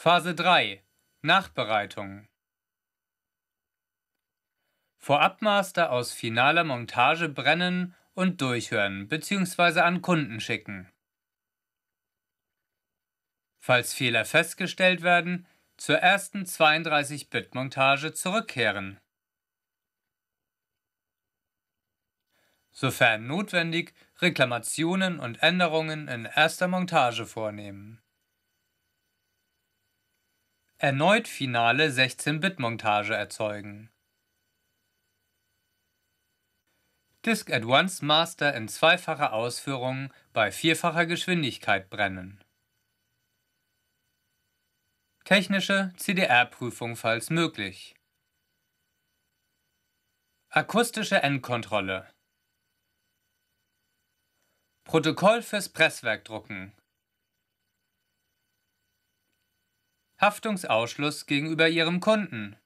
Phase 3 Nachbereitung Vorabmaster aus finaler Montage brennen und durchhören bzw. an Kunden schicken. Falls Fehler festgestellt werden, zur ersten 32-Bit-Montage zurückkehren. Sofern notwendig, Reklamationen und Änderungen in erster Montage vornehmen erneut finale 16-Bit-Montage erzeugen. Disk Advanced Master in zweifacher Ausführung bei vierfacher Geschwindigkeit brennen. Technische CDR-Prüfung falls möglich. Akustische Endkontrolle. Protokoll fürs Presswerk drucken Haftungsausschluss gegenüber ihrem Kunden.